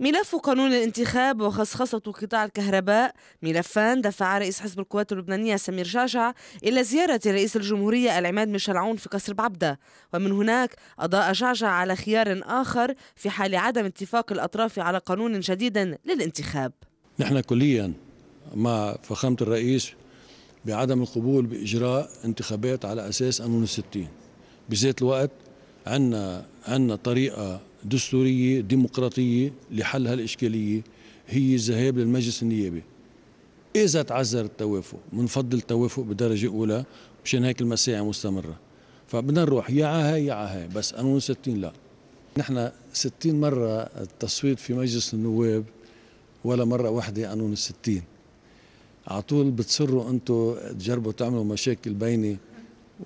ملف قانون الانتخاب وخصخصة قطاع الكهرباء ملفان دفعا رئيس حزب القوات اللبنانية سمير جعجع إلى زيارة رئيس الجمهورية العماد ميشيل عون في قصر بعبدة ومن هناك أضاء جعجع على خيار آخر في حال عدم اتفاق الأطراف على قانون جديد للانتخاب نحن كليا مع فخامة الرئيس بعدم القبول بإجراء انتخابات على أساس قانون الستين بذات الوقت عندنا عندنا طريقه دستوريه ديمقراطيه لحل هالاشكاليه هي الذهاب للمجلس النيابي اذا تعذر التوافق بنفضل التوافق بدرجه اولى مشان هيك المساعي مستمره فبدنا نروح يا عهاي يا عهاي بس قانون 60 لا نحن 60 مره التصويت في مجلس النواب ولا مره واحده قانون ال 60 على طول بتصروا انتم تجربوا تعملوا مشاكل بيني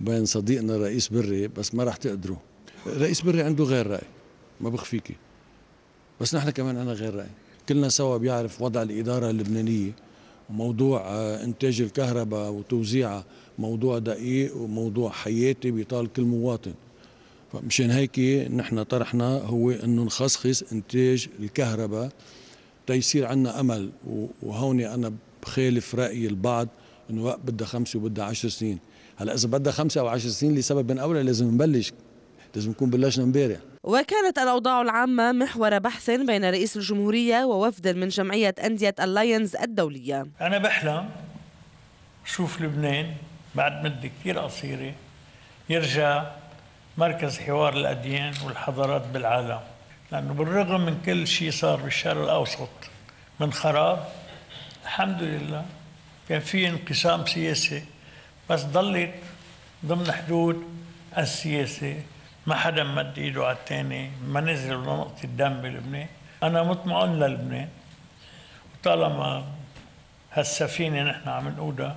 وبين صديقنا الرئيس بري بس ما راح تقدروا رئيس بري عنده غير راي ما بخفيكي بس نحن كمان عندنا غير راي كلنا سوا بيعرف وضع الاداره اللبنانيه وموضوع آه، انتاج الكهرباء وتوزيعها موضوع دقيق وموضوع حياتي بيطال كل مواطن فمشان هيك نحن طرحنا هو انه نخصخص انتاج الكهرباء تيصير عندنا امل وهون انا بخالف راي البعض انه بدها خمسه وبدها عشر سنين هلا اذا بدها خمسه او عشر سنين لسبب اولى لازم نبلش لازم نكون بلشنا امبارح وكانت الأوضاع العامة محور بحث بين رئيس الجمهورية ووفد من جمعية أندية اللاينز الدولية أنا بحلم شوف لبنان بعد مدة كثير قصيرة يرجع مركز حوار الأديان والحضارات بالعالم لأنه بالرغم من كل شيء صار بالشرق الأوسط من خراب الحمد لله كان في انقسام سياسي بس ضلت ضمن حدود السياسه ما حدا مد ايده على الثاني ما نزل نقطة دم بلبنان أنا مطمئن للبنان وطالما هالسفينة نحن عم نقودها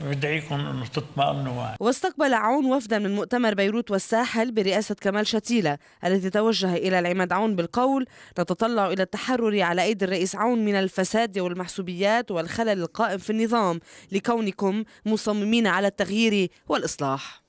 بدعيكم انه تطمئنوا معي واستقبل عون وفدا من مؤتمر بيروت والساحل برئاسة كمال شتيلة التي توجه إلى العماد عون بالقول نتطلع إلى التحرر على أيدي الرئيس عون من الفساد والمحسوبيات والخلل القائم في النظام لكونكم مصممين على التغيير والإصلاح